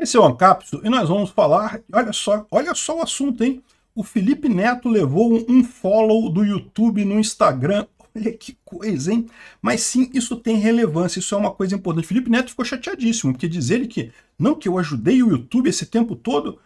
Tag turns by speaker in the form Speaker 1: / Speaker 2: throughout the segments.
Speaker 1: Esse é o Ancapso e nós vamos falar, olha só, olha só o assunto, hein? O Felipe Neto levou um, follow do YouTube no Instagram. Olha que coisa, hein? Mas sim, isso tem relevância, isso é uma coisa importante. Felipe Neto ficou chateadíssimo, porque dizer ele que não que eu ajudei o YouTube esse tempo todo,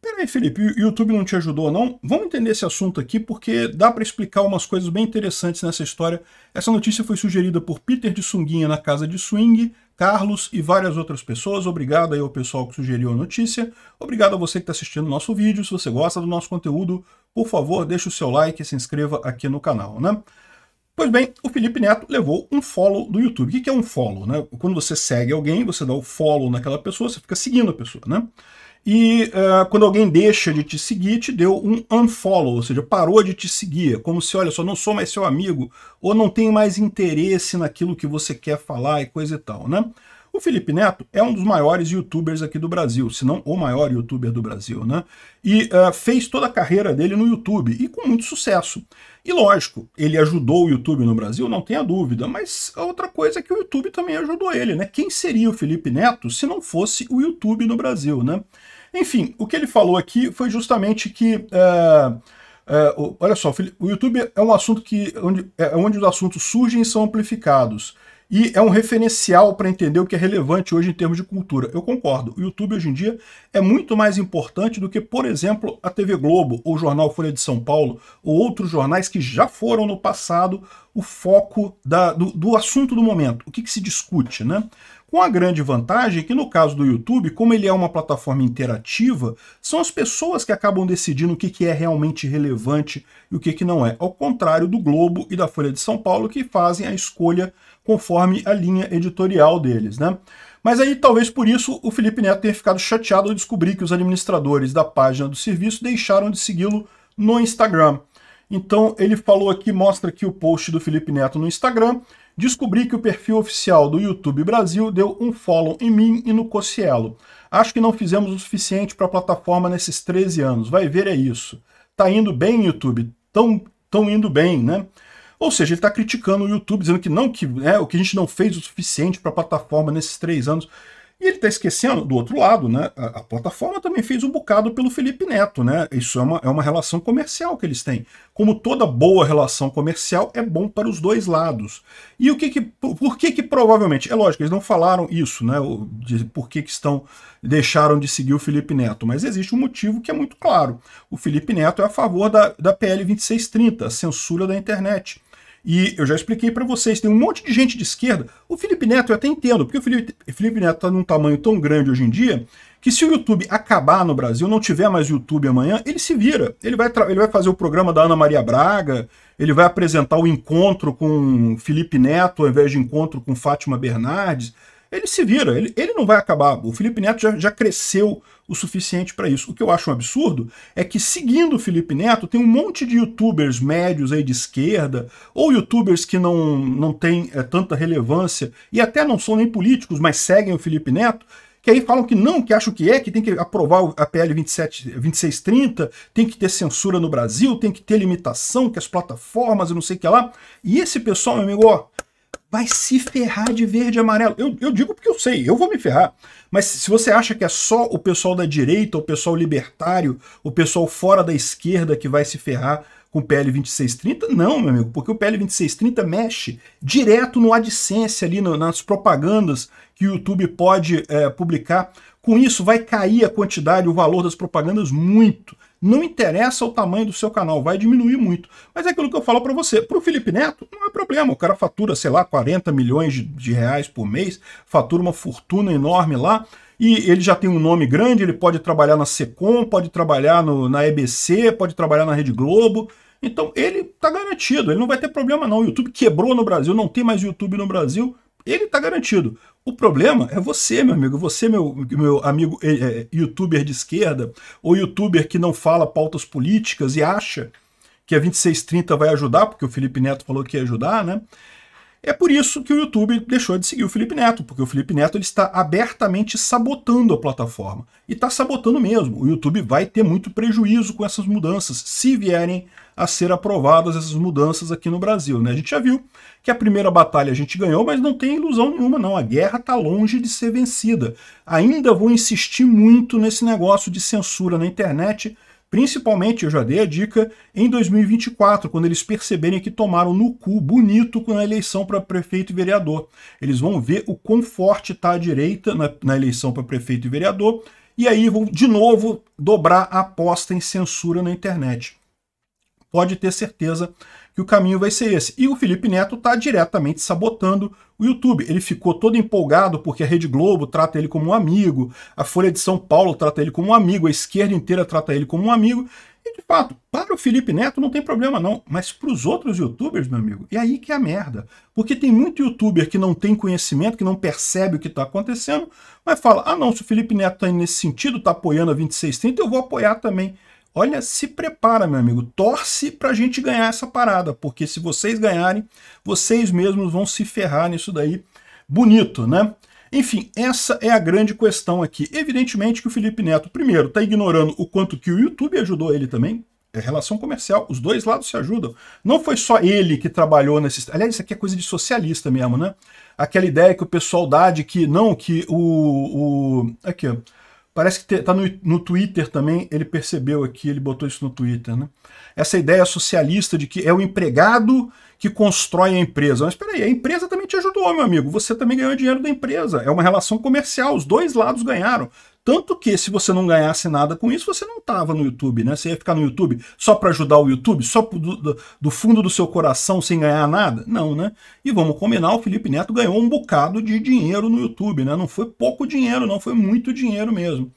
Speaker 1: Peraí, Felipe, o YouTube não te ajudou, não? Vamos entender esse assunto aqui, porque dá para explicar umas coisas bem interessantes nessa história. Essa notícia foi sugerida por Peter de Sunguinha na Casa de Swing, Carlos e várias outras pessoas. Obrigado aí ao pessoal que sugeriu a notícia. Obrigado a você que está assistindo o nosso vídeo. Se você gosta do nosso conteúdo, por favor, deixe o seu like e se inscreva aqui no canal, né? Pois bem, o Felipe Neto levou um follow do YouTube. O que é um follow, né? Quando você segue alguém, você dá o follow naquela pessoa, você fica seguindo a pessoa, né? E uh, quando alguém deixa de te seguir, te deu um unfollow, ou seja, parou de te seguir. É como se, olha só, não sou mais seu amigo, ou não tenho mais interesse naquilo que você quer falar e coisa e tal, né? O Felipe Neto é um dos maiores youtubers aqui do Brasil, se não o maior youtuber do Brasil, né? E uh, fez toda a carreira dele no YouTube e com muito sucesso. E lógico, ele ajudou o YouTube no Brasil, não tenha dúvida, mas a outra coisa é que o YouTube também ajudou ele, né? Quem seria o Felipe Neto se não fosse o YouTube no Brasil, né? Enfim, o que ele falou aqui foi justamente que. Uh, uh, olha só, o YouTube é um assunto que onde, é onde os assuntos surgem e são amplificados e é um referencial para entender o que é relevante hoje em termos de cultura. Eu concordo, o YouTube hoje em dia é muito mais importante do que, por exemplo, a TV Globo, ou o jornal Folha de São Paulo, ou outros jornais que já foram no passado o foco da, do, do, assunto do momento, o que, que se discute, né? Com a grande vantagem que, no caso do YouTube, como ele é uma plataforma interativa, são as pessoas que acabam decidindo o que, que é realmente relevante e o que, que não é, ao contrário do Globo e da Folha de São Paulo, que fazem a escolha conforme a linha editorial deles, né? Mas aí, talvez por isso, o Felipe Neto tenha ficado chateado ao descobrir que os administradores da página do serviço deixaram de segui-lo no Instagram. Então, ele falou aqui, mostra aqui o post do Felipe Neto no Instagram. Descobri que o perfil oficial do YouTube Brasil deu um follow em mim e no Cocielo. Acho que não fizemos o suficiente para a plataforma nesses 13 anos. Vai ver, é isso. Tá indo bem, YouTube. Tão, tão indo bem, né? Ou seja, ele está criticando o YouTube, dizendo que não que né, o que a gente não fez o suficiente para a plataforma nesses três anos. E ele está esquecendo, do outro lado, né, a, a, plataforma também fez um bocado pelo Felipe Neto. Né? Isso é uma, é uma relação comercial que eles têm. Como toda boa relação comercial, é bom para os dois lados. E o que, que por que, que provavelmente, é lógico, eles não falaram isso, né, de por que, que estão, deixaram de seguir o Felipe Neto, mas existe um motivo que é muito claro. O Felipe Neto é a favor da, da PL 2630, a censura da internet e eu já expliquei para vocês, tem um monte de gente de esquerda. O Felipe Neto eu até entendo, porque o Felipe, Felipe Neto está num tamanho tão grande hoje em dia que se o YouTube acabar no Brasil, não tiver mais YouTube amanhã, ele se vira. Ele vai, ele vai fazer o programa da Ana Maria Braga, ele vai apresentar o encontro com Felipe Neto ao invés de encontro com Fátima Bernardes ele se vira, ele, ele não vai acabar. O Felipe Neto já, já cresceu o suficiente para isso. O que eu acho um absurdo é que, seguindo o Felipe Neto, tem um monte de youtubers médios aí de esquerda, ou youtubers que não, não têm é, tanta relevância e até não são nem políticos, mas seguem o Felipe Neto, que aí falam que não, que acham que é, que tem que aprovar a PL 27, 2630, tem que ter censura no Brasil, tem que ter limitação, que as plataformas e não sei o que lá. E esse pessoal, meu amigo, ó, vai se ferrar de verde e amarelo. Eu, eu digo porque eu sei, eu vou me ferrar. Mas se você acha que é só o pessoal da direita, o pessoal libertário, o pessoal fora da esquerda que vai se ferrar com o PL 2630, não, meu amigo, porque o PL 2630 mexe direto no AdSense ali, no, nas propagandas que o YouTube pode é, publicar. Com isso, vai cair a quantidade, o valor das propagandas muito. Não interessa o tamanho do seu canal, vai diminuir muito. Mas é aquilo que eu falo para você. Para o Felipe Neto, não é problema. O cara fatura, sei lá, 40 milhões de, de reais por mês, fatura uma fortuna enorme lá e ele já tem um nome grande, ele pode trabalhar na Secom, pode trabalhar no, na EBC, pode trabalhar na Rede Globo. Então ele está garantido, ele não vai ter problema não. O YouTube quebrou no Brasil, não tem mais YouTube no Brasil, ele está garantido. O problema é você, meu amigo, você, meu, meu amigo é, youtuber de esquerda, ou youtuber que não fala pautas políticas e acha que a 2630 vai ajudar, porque o Felipe Neto falou que ia ajudar, né? É por isso que o YouTube deixou de seguir o Felipe Neto, porque o Felipe Neto ele está abertamente sabotando a plataforma. E está sabotando mesmo. O YouTube vai ter muito prejuízo com essas mudanças, se vierem a ser aprovadas essas mudanças aqui no Brasil. Né? A gente já viu que a primeira batalha a gente ganhou, mas não tem ilusão nenhuma, não. A guerra está longe de ser vencida. Ainda vou insistir muito nesse negócio de censura na internet Principalmente, eu já dei a dica, em 2024, quando eles perceberem que tomaram no cu bonito na eleição para prefeito e vereador. Eles vão ver o quão forte está a direita na, na eleição para prefeito e vereador, e aí vão de novo dobrar a aposta em censura na internet. Pode ter certeza que o caminho vai ser esse. E o Felipe Neto está diretamente sabotando o YouTube. Ele ficou todo empolgado porque a Rede Globo trata ele como um amigo, a Folha de São Paulo trata ele como um amigo, a esquerda inteira trata ele como um amigo. E de fato, para o Felipe Neto não tem problema não, mas para os outros youtubers, meu amigo, é aí que é a merda. Porque tem muito youtuber que não tem conhecimento, que não percebe o que está acontecendo, mas fala, ah não, se o Felipe Neto está indo nesse sentido, está apoiando a 2630, eu vou apoiar também. Olha, se prepara, meu amigo, torce para a gente ganhar essa parada, porque se vocês ganharem, vocês mesmos vão se ferrar nisso daí bonito, né? Enfim, essa é a grande questão aqui. Evidentemente que o Felipe Neto, primeiro, está ignorando o quanto que o YouTube ajudou ele também, é relação comercial, os dois lados se ajudam. Não foi só ele que trabalhou nesse... Aliás, isso aqui é coisa de socialista mesmo, né? Aquela ideia que o pessoal dá de que, não, que o... o... Aqui, ó Parece que está no, no, Twitter também, ele percebeu aqui, ele botou isso no Twitter, né? Essa ideia socialista de que é o empregado que constrói a empresa. Mas peraí, a empresa também te ajudou, meu amigo. Você também ganhou dinheiro da empresa. É uma relação comercial, os dois lados ganharam. Tanto que se você não ganhasse nada com isso, você não tava no YouTube, né? Você ia ficar no YouTube só para ajudar o YouTube, só do, do, fundo do seu coração sem ganhar nada? Não, né? E vamos combinar, o Felipe Neto ganhou um bocado de dinheiro no YouTube, né? Não foi pouco dinheiro, não, foi muito dinheiro mesmo.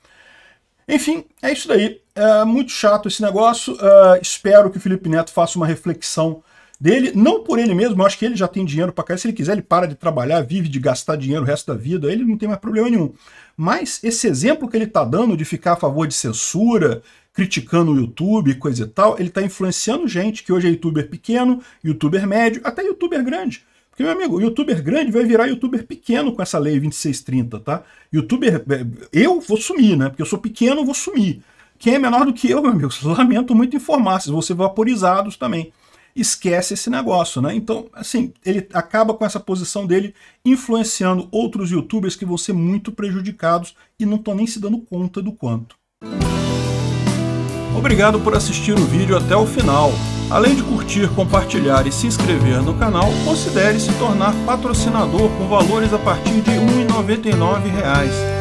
Speaker 1: Enfim, é isso daí. É muito chato esse negócio. É, espero que o Felipe Neto faça uma reflexão dele, não por ele mesmo, eu acho que ele já tem dinheiro para cá, se ele quiser ele para de trabalhar, vive de gastar dinheiro o resto da vida, ele não tem mais problema nenhum. Mas esse exemplo que ele está dando de ficar a favor de censura, criticando o YouTube, coisa e tal, ele está influenciando gente que hoje é youtuber pequeno, youtuber médio, até youtuber grande. Porque, meu amigo, youtuber grande vai virar youtuber pequeno com essa lei 2630, tá? Youtuber, é, eu vou sumir, né? Porque eu sou pequeno, eu vou sumir. Quem é menor do que eu, meu amigo, lamento muito informar, vocês vão ser vaporizados também esquece esse negócio, né? Então, assim, ele acaba com essa posição dele influenciando outros youtubers que vão ser muito prejudicados e não estão nem se dando conta do quanto. Obrigado por assistir o vídeo até o final. Além de curtir, compartilhar e se inscrever no canal, considere se tornar patrocinador com valores a partir de R$ 1,99